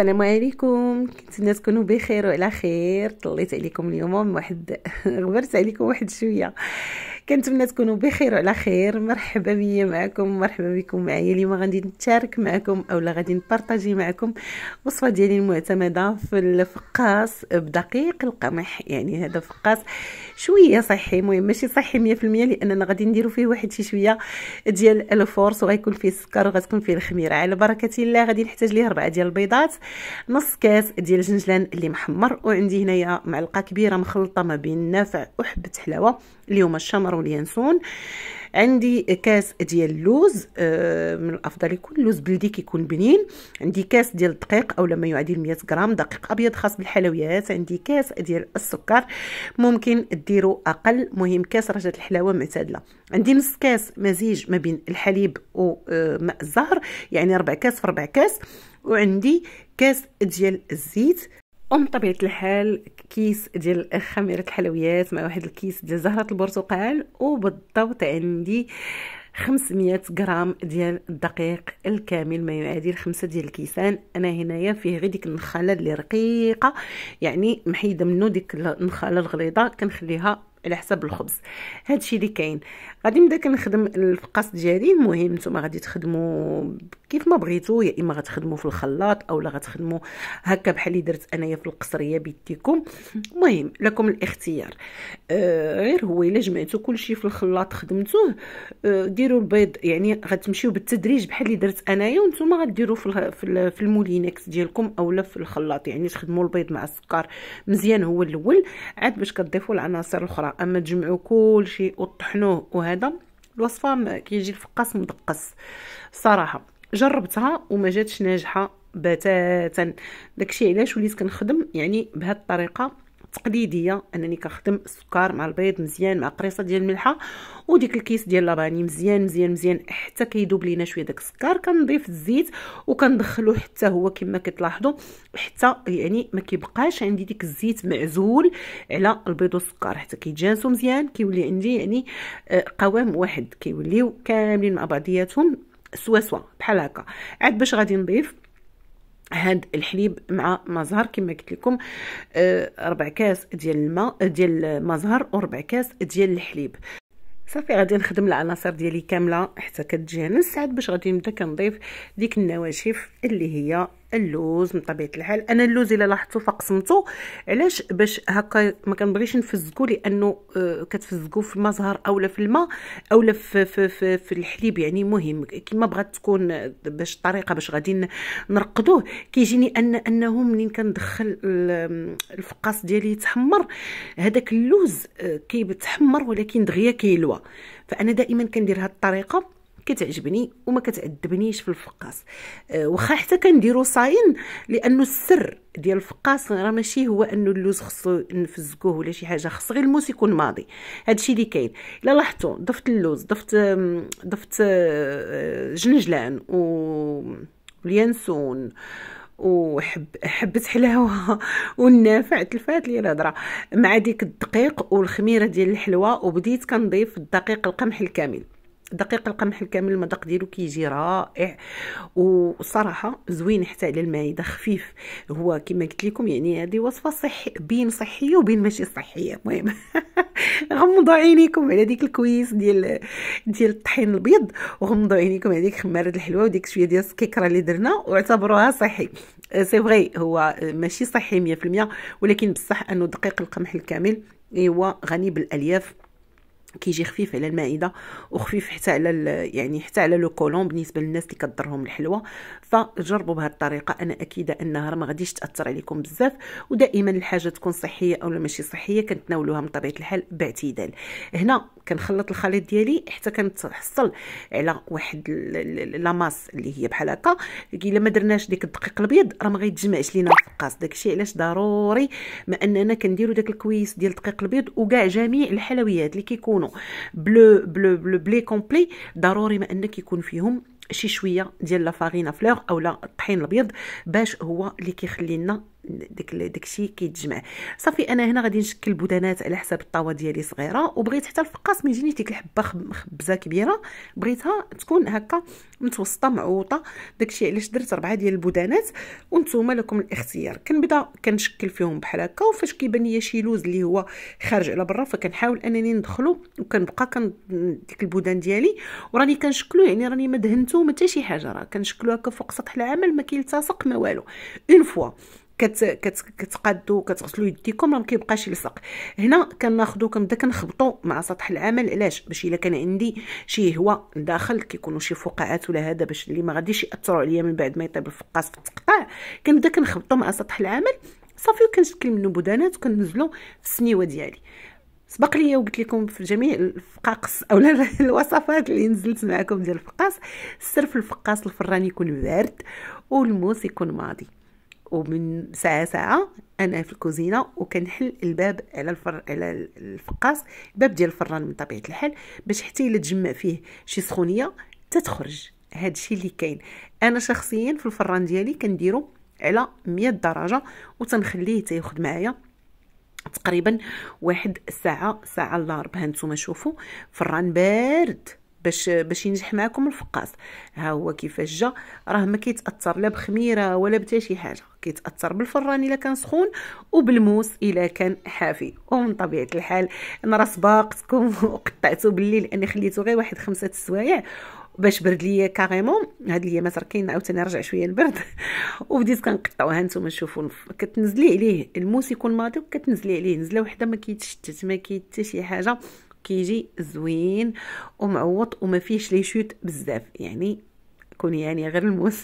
السلام عليكم كنتمنى تكونوا بخير وعلى خير طليت عليكم اليوم واحد غبرت عليكم واحد شويه كنتمنى تكونوا بخير وعلى خير مرحبا بيا معكم مرحبا بكم معايا اليوم غادي نتشارك معكم اولا غادي نبارطاجي معكم وصفه ديالي المعتمده في الفقاص بدقيق القمح يعني هذا فقاص شويه صحي المهم ماشي صحي 100% لاننا غادي نديروا فيه واحد شي شويه ديال الفورس وغيكون فيه السكر وغتكون فيه الخميره على بركه الله غادي نحتاج ليه ربعه ديال البيضات نص كاس ديال الجنجلان اللي محمر وعندي هنايا معلقه كبيره مخلطه ما بين نافع وحبه حلاوه اليوم الشمر ينساو اليانسون عندي كاس ديال اللوز آه، من الافضل يكون اللوز بلدي كيكون بنين عندي كاس ديال الدقيق او لما يعادل 100 غرام دقيق ابيض خاص بالحلويات عندي كاس ديال السكر ممكن ديروا اقل مهم كاس رجه الحلاوه معتدله عندي نص كاس مزيج ما بين الحليب وماء آه، الزهر يعني ربع كاس في ربع كاس وعندي كاس ديال الزيت ام طبيعه الحال كيس ديال خميره الحلويات مع واحد الكيس ديال زهره البرتقال وبالضبط عندي 500 غرام ديال الدقيق الكامل ما يعادل خمسة ديال الكيسان انا هنايا فيه غير ديك النخاله اللي رقيقه يعني محيده منه ديك النخاله الغليظه كنخليها على حساب الخبز الشيء اللي كاين غادي نبدا كنخدم الفقاس ديالي المهم نتوما غادي تخدموا كيف ما بغيتو يا اما غتخدموا في الخلاط اولا غتخدموا هكا بحال اللي درت انايا في القصريه بيديكم المهم لكم الاختيار آه، غير هو الا جمعتو كلشي في الخلاط خدمتوه آه، ديروا البيض يعني غتمشيو بالتدريج بحال اللي درت انايا وانتم غديروا في في المولينكس ديالكم اولا في الخلاط يعني تخدموا البيض مع السكر مزيان هو الاول عاد باش كتضيفوا العناصر الاخرى اما تجمعوا كلشي وطحنوه وهذا الوصفه كيجي الفقاس مدقس صراحه جربتها وما جاتش ناجحه بتاتا داكشي علاش وليت كنخدم يعني بهاد الطريقه تقليديه انني كنخدم السكر مع البيض مزيان مع قريصه ديال الملحه وديك الكيس ديال لاباني مزيان مزيان مزيان حتى كيدوب لينا شويه داك السكر كنضيف الزيت وكندخلو حتى هو كما كتلاحظوا حتى يعني ما كيبقاش عندي ديك الزيت معزول على البيض والسكر حتى كيتجانسوا مزيان كيولي عندي يعني آه، قوام واحد كيوليو كاملين مع بعضياتهم سوا سوا بحال هكا عاد باش غادي نضيف هاد الحليب مع مزهر كما قلت لكم آه، ربع كاس ديال الماء آه، ديال المزهر وربع كاس ديال الحليب صافي غادي نخدم العناصر ديالي كامله حتى كتجي انا باش غادي نبدا كنضيف ديك النواشف اللي هي اللوز من طبيعه الحال انا اللوز الا لاحظتوا فقسمته علاش باش هكا ما كنبغيش نفزقو لانه آه، كتفزقو في المزهر اولا في الماء اولا في, في, في, في الحليب يعني مهم كيما بغات تكون آه، باش الطريقه باش غادي نرقدوه كيجيني ان انه منين كندخل الفقاس ديالي يتحمر هذاك اللوز آه، كيتحمر ولكن دغيا كيلوى فانا دائما كندير هاد الطريقه كتعجبني وما كتعذبنيش في الفقاس أه واخا حتى كنديرو صاين لانه السر ديال الفقاس راه ماشي هو انه اللوز خصو نفزكوه ولا شي حاجه خص غير الموس يكون ماضي هادشي اللي كاين الا لاحظتوا ضفت اللوز ضفت ضفت آه، جنجلان و اليانسون وحب حبه حلاوه والنافع تلفات لي الهضره مع ديك الدقيق والخميره ديال الحلوه وبديت كنضيف الدقيق القمح الكامل دقيق القمح الكامل المذاق ديالو كيجي رائع وصراحه زوين حتى على المعده خفيف هو كما قلت لكم يعني هذه وصفه صحي بين صحيه وبين ماشي صحيه المهم غمضوا عينيكم على ديك الكويس ديال ديال الطحين البيض وغمضوا عينيكم على ديك خماره الحلوه وديك شويه ديال السكيكره اللي درنا واعتبروها صحي أه، سي فغي هو ماشي صحي 100% ولكن بصح انه دقيق القمح الكامل هو غني بالالياف كيجي خفيف على المعده وخفيف حتى على يعني حتى على لو كولون بالنسبه للناس اللي كضرهم الحلوه فجربوا الطريقه انا اكيده انها ما غاديش تاثر عليكم بزاف ودائما الحاجه تكون صحيه او ماشي صحيه كنتناولوها من طبيعه الحال باعتدال هنا كنخلط الخليط ديالي حتى كنتحصل على واحد لاماس اللي هي بحال هكا الا ما درناش ديك الدقيق الابيض راه ما غيتجمعش لينا الفقاص داكشي علاش ضروري ما اننا كنديروا داك الكويس ديال الدقيق الابيض وكاع جميع الحلويات اللي كيكونوا بلو بلو بلو بلي كومبلي ضروري ما انك يكون فيهم شي شويه ديال لافارينا فلور اولا الطحين الابيض باش هو اللي كيخلي لنا داك داكشي كيتجمع صافي انا هنا غادي نشكل بودانات على حساب الطاوه ديالي صغيره وبغيت حتى الفقاس ما يجينيش ديك الحبه مخبزه كبيره بغيتها تكون هكا متوسطه معوطه داكشي علاش درت ربعه ديال البودانات وانتم لكم الاختيار كنبدا كنشكل فيهم بحال هكا وفاش كيبان ليا شي لوز اللي هو خارج على برا فكنحاول انني ندخلو وكنبقى كن ديك البودان ديالي وراني كنشكلو يعني راني ما دهنتو حتى شي حاجه راه كنشكلو هكا فوق سطح العمل ما كيلتصق ما والو اون فوا كت كت كتقادو كتغسلو يديكم راه مكيبقاش يلصق هنا كناخدو كنبدا كنخبطو مع سطح العمل علاش باش الا كان عندي شي هواء داخل كيكونوا شي فقاعات ولا هذا باش اللي ما غاديش ياثروا عليا من بعد ما يطيب الفقاس في التقطاع كنبدا كنخبطو مع سطح العمل صافي وكنشكل منه بودانات وكننزلو في السنيوه ديالي سبق ليا وقلت لكم في جميع الفقاقس اولا الوصفات اللي نزلت معكم ديال الفقاس السر في الفقاس الفران يكون بارد والموس يكون ماضي ومن ساعة ساعة أنا في الكوزينة وكنحل الباب على الفر على الفقاس الباب ديال الفران من طبيعة الحال باش حتى إلا تجمع فيه شي سخونية تتخرج هذا الشيء اللي كاين انا شخصيا في الفران ديالي كنديرو على مية درجه وتنخليه تاخد معايا تقريبا واحد ساعه ساعه الا ربها هانتوما شوفوا فران بارد باش باش ينجح معكم الفقاس ها هو كيفاش جا راه ما كيتاثر لا بخميره ولا بتا شي حاجه كيتاثر بالفران الا كان سخون وبالموس الا كان حافي ومن طبيعه الحال انا راه سباقتكم وقطعته بالليل لاني خليته غير واحد خمسة السوايع باش برد ليا كاريمون هاد اليماتر كاين عاوتاني رجع شويه البرد وبديت كنقطعوها نتوما شوفوا كتنزلي عليه الموس يكون ماضي وكتنزلي عليه نزله وحده ما كيتشتت ما كيت شي حاجه كيجي زوين ومعوط وما فيهش لي شوت بزاف يعني يكون يعني غير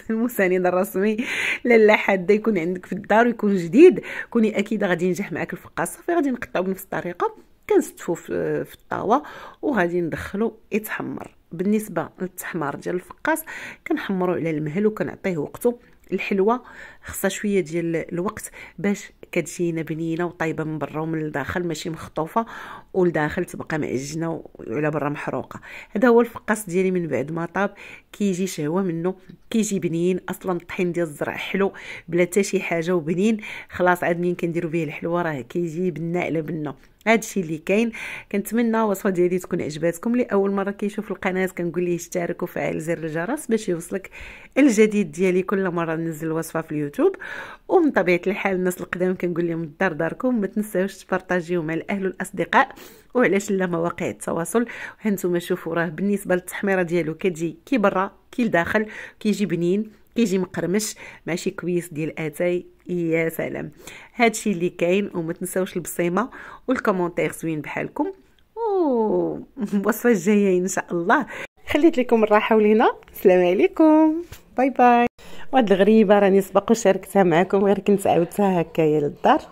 المساند الرسمي لالا حاده يكون عندك في الدار ويكون جديد كوني اكيد غادي ينجح معاك الفقاص صافي غادي نقطعو بنفس الطريقه كنستفو في الطاوه وغادي ندخلو يتحمر بالنسبه للتحمار ديال الفقاص كنحمرو على المهل وكنعطيه وقته الحلوه خصها شويه ديال الوقت باش كتجينا بنينه وطايبه من برا ومن الداخل ماشي مخطوفه والداخل تبقى معجنه وعلى برا محروقه هذا هو الفقاس ديالي من بعد ما طاب كيجي شهوه منه كيجي بنين اصلا الطحين ديال الزرع حلو بلا حتى شي حاجه وبنين خلاص عاد منين كنديروا به الحلوه راه كيجي بناء على بنه هادشي اللي كاين كنتمنى الوصفه ديالي تكون عجباتكم لاول مره كيشوف القناه كنقول ليه اشترك وفعل زر الجرس باش يوصلك الجديد ديالي كل مره ننزل وصفه في اليوتيوب ومن طبيعه الحال الناس القدام كنقول لهم دار داركم ما تنساوش تبارطاجيو مع الاهل والاصدقاء وعلاش لا مواقع التواصل هانتوما شوفوا راه بالنسبه للتحميره ديالو كتجي كي برا كي لداخل كيجي بنين كيجي مقرمش ماشي كويس ديال اتاي يا سلام هادشي اللي كاين وما تنساوش البصيمه والكومونتير زوين بحالكم والوصفه الجايه ان شاء الله خليت لكم الراحه ولينا السلام عليكم باي باي وهاد الغريبه راني سبق وشاركتها معكم غير كنت عاودتها هكايا للدار